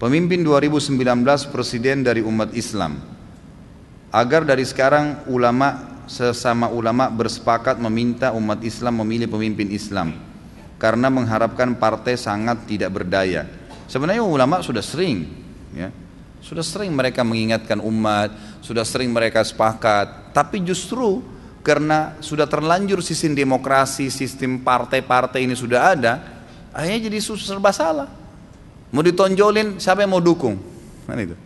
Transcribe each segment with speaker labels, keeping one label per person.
Speaker 1: Pemimpin 2019 presiden dari umat Islam agar dari sekarang ulama sesama ulama bersepakat meminta umat Islam memilih pemimpin Islam karena mengharapkan partai sangat tidak berdaya. Sebenarnya ulama sudah sering ya. Sudah sering mereka mengingatkan umat, sudah sering mereka sepakat, tapi justru karena sudah terlanjur sistem demokrasi, sistem partai-partai ini sudah ada, akhirnya jadi serba salah. Mau ditonjolin, siapa yang mau dukung? Kan itu.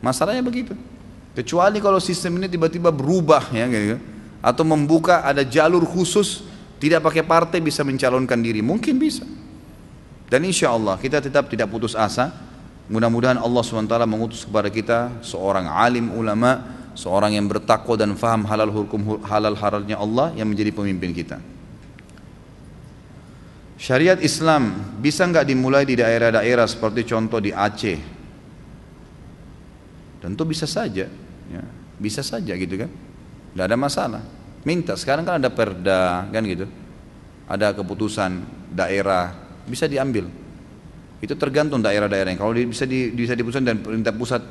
Speaker 1: Masalahnya begitu. Kecuali kalau sistem ini tiba-tiba berubah ya gitu. Ya. Atau membuka ada jalur khusus tidak pakai partai bisa mencalonkan diri, mungkin bisa. Dan insya Allah kita tetap tidak putus asa. Mudah-mudahan Allah SWT mengutus kepada kita seorang alim ulama, seorang yang bertakwa dan faham halal hukum halal haralnya Allah yang menjadi pemimpin kita. Syariat Islam bisa nggak dimulai di daerah-daerah seperti contoh di Aceh? Tentu bisa saja, ya. bisa saja gitu kan, Tidak ada masalah. Minta sekarang kan ada perda kan gitu, ada keputusan daerah bisa diambil. Itu tergantung daerah-daerahnya. Kalau bisa di, bisa diputuskan dan pemerintah pusat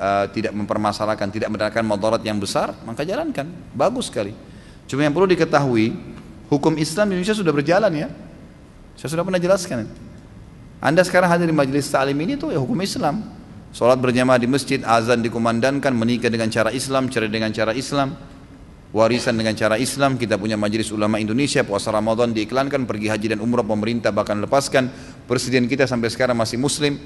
Speaker 1: uh, tidak mempermasalahkan, tidak mendapatkan motorat yang besar, maka jalankan. Bagus sekali. Cuma yang perlu diketahui, hukum Islam di Indonesia sudah berjalan ya. Saya sudah pernah jelaskan. Anda sekarang hadir di majelis ta'lim ini tuh ya hukum Islam. Sholat berjamaah di masjid, azan dikumandangkan, menikah dengan cara Islam, cerai dengan cara Islam, warisan dengan cara Islam, kita punya majelis ulama Indonesia, puasa Ramadan diiklankan, pergi haji dan umrah pemerintah bahkan lepaskan, presiden kita sampai sekarang masih muslim,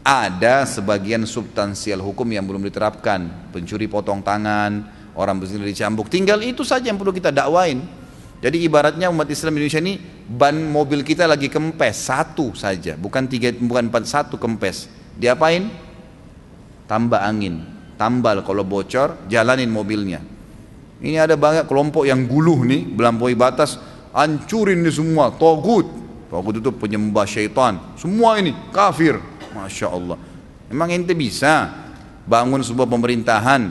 Speaker 1: ada sebagian substansial hukum yang belum diterapkan pencuri potong tangan orang berzina dicambuk tinggal itu saja yang perlu kita dakwain jadi ibaratnya umat Islam Indonesia ini ban mobil kita lagi kempes satu saja bukan tiga bukan empat satu kempes diapain tambah angin tambal kalau bocor jalanin mobilnya ini ada banyak kelompok yang guluh nih melampaui batas ancurin nih semua togut togut itu penyembah syaitan semua ini kafir masya Allah memang ente bisa bangun sebuah pemerintahan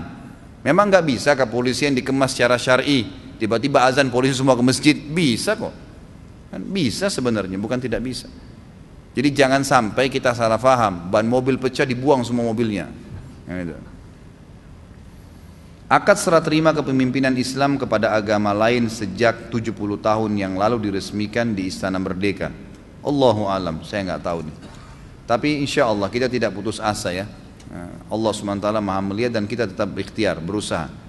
Speaker 1: memang nggak bisa kepolisian dikemas secara syari tiba-tiba azan polisi semua ke masjid bisa kok Kan bisa sebenarnya, bukan tidak bisa. Jadi jangan sampai kita salah faham, ban mobil pecah dibuang semua mobilnya. Akad serah terima kepemimpinan Islam kepada agama lain sejak 70 tahun yang lalu diresmikan di Istana Merdeka. Allahu alam, saya nggak tahu nih. Tapi insya Allah kita tidak putus asa ya. Nah, Allah swt maha melihat dan kita tetap ikhtiar, berusaha.